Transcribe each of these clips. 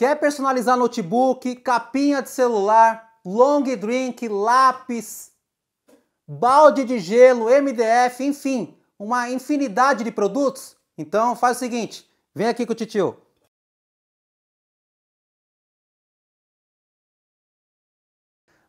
Quer personalizar notebook, capinha de celular, long drink, lápis, balde de gelo, MDF, enfim, uma infinidade de produtos? Então faz o seguinte, vem aqui com o titio.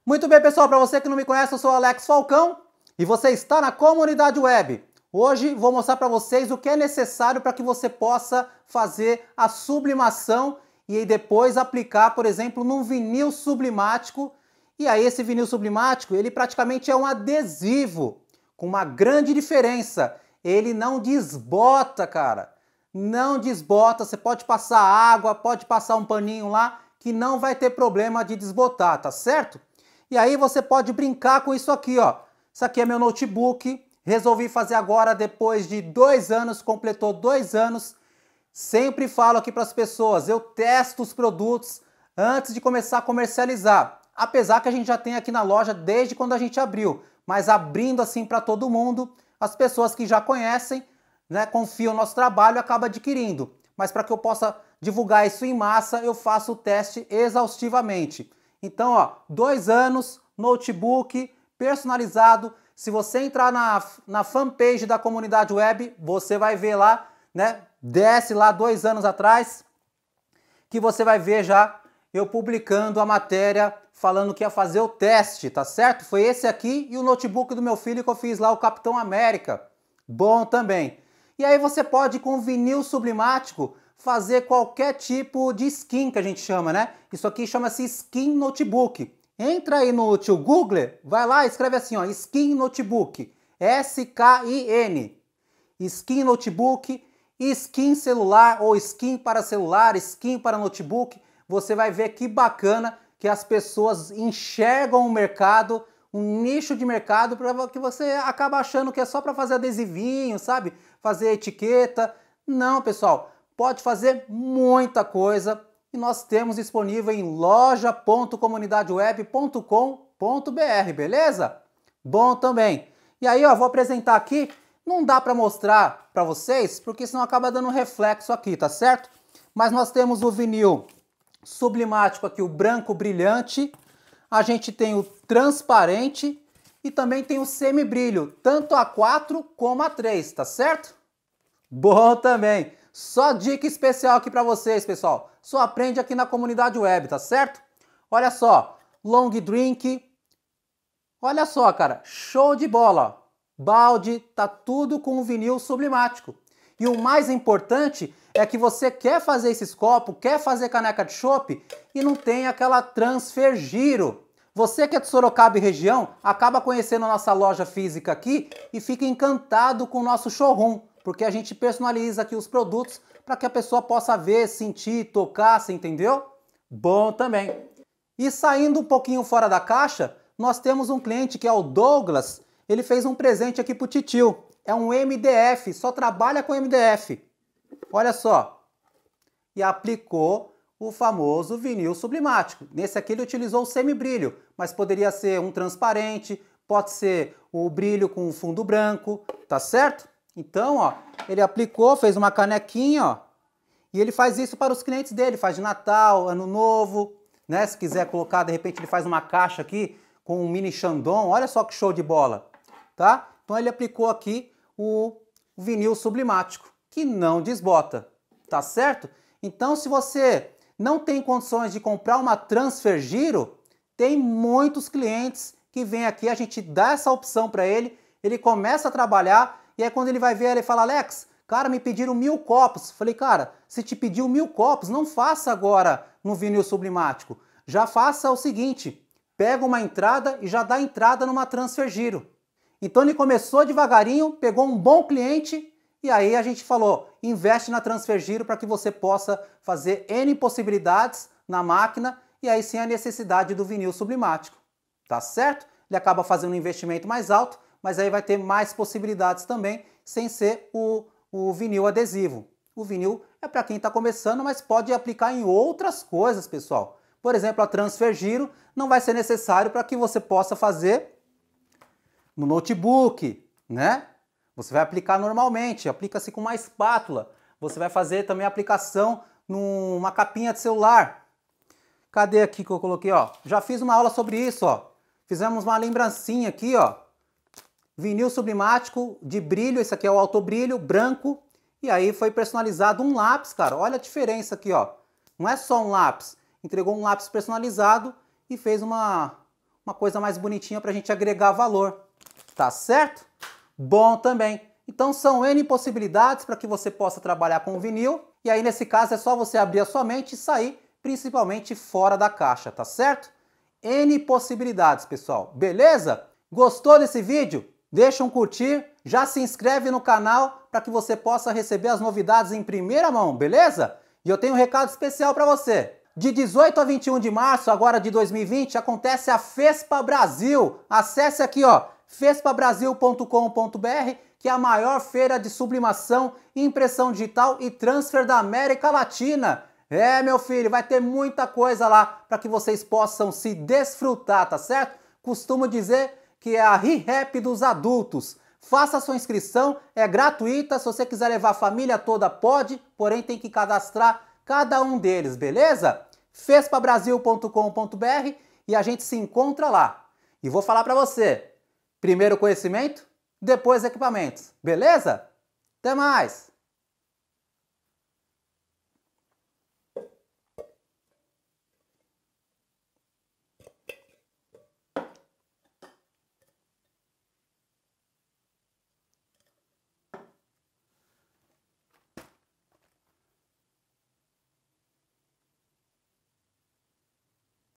Muito bem, pessoal, para você que não me conhece, eu sou Alex Falcão e você está na comunidade web. Hoje vou mostrar para vocês o que é necessário para que você possa fazer a sublimação e aí depois aplicar, por exemplo, num vinil sublimático. E aí esse vinil sublimático, ele praticamente é um adesivo, com uma grande diferença. Ele não desbota, cara. Não desbota, você pode passar água, pode passar um paninho lá, que não vai ter problema de desbotar, tá certo? E aí você pode brincar com isso aqui, ó. Isso aqui é meu notebook, resolvi fazer agora depois de dois anos, completou dois anos, Sempre falo aqui para as pessoas, eu testo os produtos antes de começar a comercializar. Apesar que a gente já tem aqui na loja desde quando a gente abriu, mas abrindo assim para todo mundo, as pessoas que já conhecem, né, confiam no nosso trabalho e acabam adquirindo. Mas para que eu possa divulgar isso em massa, eu faço o teste exaustivamente. Então, ó, dois anos, notebook personalizado. Se você entrar na, na fanpage da comunidade web, você vai ver lá, né, Desce lá dois anos atrás, que você vai ver já eu publicando a matéria falando que ia fazer o teste, tá certo? Foi esse aqui e o notebook do meu filho que eu fiz lá, o Capitão América. Bom também. E aí você pode, com vinil sublimático, fazer qualquer tipo de skin que a gente chama, né? Isso aqui chama-se skin notebook. Entra aí no tio Google, vai lá escreve assim, ó, skin notebook, S-K-I-N. Skin notebook skin celular ou skin para celular, skin para notebook, você vai ver que bacana que as pessoas enxergam o mercado, um nicho de mercado para que você acaba achando que é só para fazer adesivinho, sabe? Fazer etiqueta. Não, pessoal, pode fazer muita coisa e nós temos disponível em loja.comunidadeweb.com.br, beleza? Bom também. E aí, ó, vou apresentar aqui não dá para mostrar para vocês, porque senão acaba dando um reflexo aqui, tá certo? Mas nós temos o vinil sublimático aqui, o branco brilhante. A gente tem o transparente e também tem o semibrilho, tanto a 4 como a 3, tá certo? Bom também. Só dica especial aqui para vocês, pessoal. Só aprende aqui na comunidade web, tá certo? Olha só, long drink. Olha só, cara, show de bola balde, tá tudo com vinil sublimático. E o mais importante é que você quer fazer esses copos, quer fazer caneca de chopp e não tem aquela transfer giro. Você que é de Sorocaba e região, acaba conhecendo a nossa loja física aqui e fica encantado com o nosso showroom, porque a gente personaliza aqui os produtos para que a pessoa possa ver, sentir, tocar, você entendeu? Bom também. E saindo um pouquinho fora da caixa, nós temos um cliente que é o Douglas, ele fez um presente aqui pro titio. É um MDF, só trabalha com MDF. Olha só. E aplicou o famoso vinil sublimático. Nesse aqui ele utilizou o semibrilho, mas poderia ser um transparente, pode ser o brilho com fundo branco, tá certo? Então, ó, ele aplicou, fez uma canequinha, ó, e ele faz isso para os clientes dele, faz de Natal, Ano Novo, né? Se quiser colocar, de repente ele faz uma caixa aqui com um mini chandon. olha só que show de bola tá? Então ele aplicou aqui o vinil sublimático, que não desbota, tá certo? Então se você não tem condições de comprar uma transfer giro, tem muitos clientes que vêm aqui, a gente dá essa opção para ele, ele começa a trabalhar e aí quando ele vai ver, ele fala, Alex, cara, me pediram mil copos. Falei, cara, se te pediu mil copos, não faça agora no vinil sublimático. Já faça o seguinte, pega uma entrada e já dá entrada numa transfer giro. Então ele começou devagarinho, pegou um bom cliente e aí a gente falou: investe na Transfer Giro para que você possa fazer N possibilidades na máquina e aí sem a necessidade do vinil sublimático. Tá certo? Ele acaba fazendo um investimento mais alto, mas aí vai ter mais possibilidades também sem ser o, o vinil adesivo. O vinil é para quem está começando, mas pode aplicar em outras coisas, pessoal. Por exemplo, a Transfer Giro não vai ser necessário para que você possa fazer no notebook, né? Você vai aplicar normalmente, aplica-se com uma espátula. Você vai fazer também a aplicação numa capinha de celular. Cadê aqui que eu coloquei, ó? Já fiz uma aula sobre isso, ó. Fizemos uma lembrancinha aqui, ó. Vinil sublimático de brilho, esse aqui é o alto brilho, branco. E aí foi personalizado um lápis, cara. Olha a diferença aqui, ó. Não é só um lápis. Entregou um lápis personalizado e fez uma uma coisa mais bonitinha para a gente agregar valor, tá certo? Bom também. Então são N possibilidades para que você possa trabalhar com vinil, e aí nesse caso é só você abrir a sua mente e sair principalmente fora da caixa, tá certo? N possibilidades, pessoal. Beleza? Gostou desse vídeo? Deixa um curtir, já se inscreve no canal para que você possa receber as novidades em primeira mão, beleza? E eu tenho um recado especial para você. De 18 a 21 de março agora de 2020 acontece a FESPA Brasil. Acesse aqui, ó, fespabrasil.com.br, que é a maior feira de sublimação, impressão digital e transfer da América Latina. É, meu filho, vai ter muita coisa lá para que vocês possam se desfrutar, tá certo? Costumo dizer que é a re-rap dos adultos. Faça sua inscrição, é gratuita. Se você quiser levar a família toda, pode, porém tem que cadastrar cada um deles, beleza? fespabrasil.com.br e a gente se encontra lá. E vou falar para você: primeiro conhecimento, depois equipamentos, beleza? Até mais!